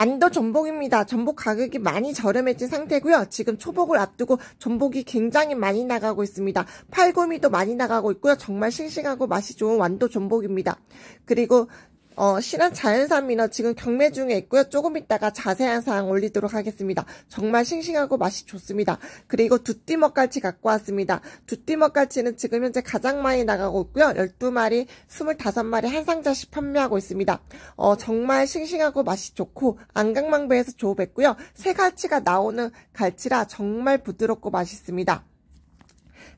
안도 전복입니다. 전복 가격이 많이 저렴해진 상태고요. 지금 초복을 앞두고 전복이 굉장히 많이 나가고 있습니다. 팔구미도 많이 나가고 있고요. 정말 싱싱하고 맛이 좋은 완도 전복입니다. 그리고 어, 신한 자연산민어 지금 경매 중에 있고요. 조금 있다가 자세한 사항 올리도록 하겠습니다. 정말 싱싱하고 맛이 좋습니다. 그리고 두띠먹갈치 갖고 왔습니다. 두띠먹갈치는 지금 현재 가장 많이 나가고 있고요. 12마리, 25마리 한 상자씩 판매하고 있습니다. 어, 정말 싱싱하고 맛이 좋고 안강망배에서 조업했고요. 새갈치가 나오는 갈치라 정말 부드럽고 맛있습니다.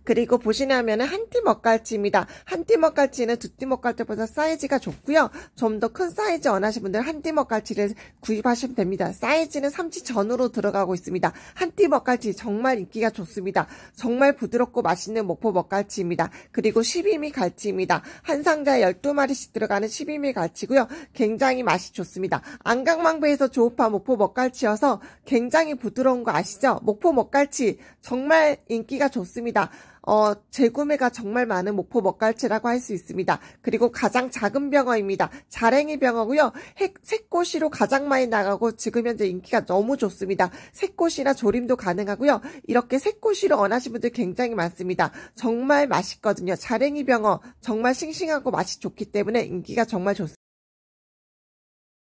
그리고 보시냐면 한띠 먹갈치입니다. 한 띠 먹갈치는 두 띠 먹갈치보다 사이즈가 좋고요. 좀 더 큰 사이즈 원하시는 분들 은 한띠 먹갈치를 구입하시면 됩니다. 사이즈는 3치 전후로 들어가고 있습니다. 한 띠 먹갈치 정말 인기가 좋습니다. 정말 부드럽고 맛있는 목포 먹갈치입니다. 그리고 12미 갈치입니다. 한 상자에 12마리씩 들어가는 12미 갈치고요. 굉장히 맛이 좋습니다. 안강망부에서 조업한 목포 먹갈치여서 굉장히 부드러운 거 아시죠? 목포 먹갈치 정말 인기가 좋습니다. 어, 재구매가 정말 많은 목포 먹갈치라고 할 수 있습니다. 그리고 가장 작은 병어입니다. 자랭이 병어고요. 핵, 새꼬시로 가장 많이 나가고 지금 현재 인기가 너무 좋습니다. 새꼬시나 조림도 가능하고요. 이렇게 새꼬시로 원하시는 분들 굉장히 많습니다. 정말 맛있거든요. 자랭이 병어 정말 싱싱하고 맛이 좋기 때문에 인기가 정말 좋습니다.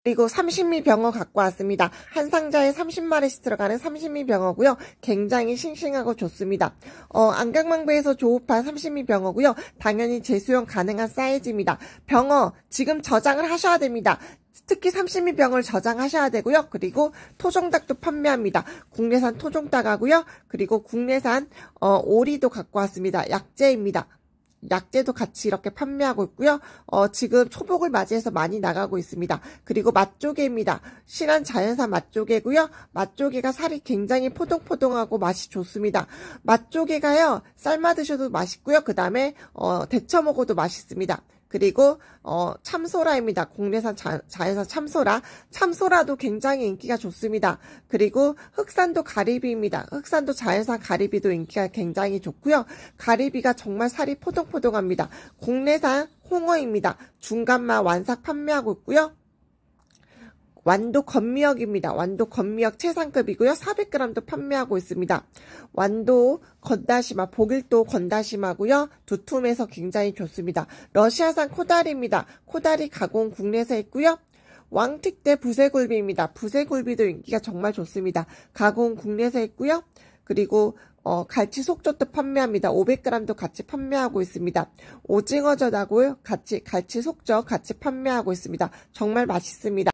그리고 30미 병어 갖고 왔습니다. 한 상자에 30마리씩 들어가는 30미 병어고요. 굉장히 싱싱하고 좋습니다. 어, 안강망부에서 조업한 30미 병어고요. 당연히 재수용 가능한 사이즈입니다. 병어 지금 저장을 하셔야 됩니다. 특히 30미 병을 저장하셔야 되고요. 그리고 토종닭도 판매합니다. 국내산 토종닭하고요. 그리고 국내산 어, 오리도 갖고 왔습니다. 약재입니다. 약재도 같이 이렇게 판매하고 있고요. 어, 지금 초복을 맞이해서 많이 나가고 있습니다. 그리고 맛조개입니다. 신한 자연산 맛조개고요. 맛조개가 살이 굉장히 포동포동하고 맛이 좋습니다. 맛조개가요. 삶아 드셔도 맛있고요. 그 다음에 어, 데쳐 먹어도 맛있습니다. 그리고 어, 참소라입니다. 국내산 자, 자연산 참소라. 참소라도 굉장히 인기가 좋습니다. 그리고 흑산도 가리비입니다. 흑산도 자연산 가리비도 인기가 굉장히 좋고요. 가리비가 정말 살이 포동포동합니다. 국내산 홍어입니다. 중간만 완삭 판매하고 있고요. 완도 건미역입니다. 완도 건미역 최상급이고요. 400g도 판매하고 있습니다. 완도 건다시마, 보길도 건다시마고요. 두툼해서 굉장히 좋습니다. 러시아산 코다리입니다. 코다리 가공 국내에서 했고요. 왕특대 부세굴비입니다. 부세굴비도 인기가 정말 좋습니다. 가공 국내에서 했고요. 그리고 어, 갈치 속젓도 판매합니다. 500g도 같이 판매하고 있습니다. 오징어젓하고 같이 갈치 속젓 같이 판매하고 있습니다. 정말 맛있습니다.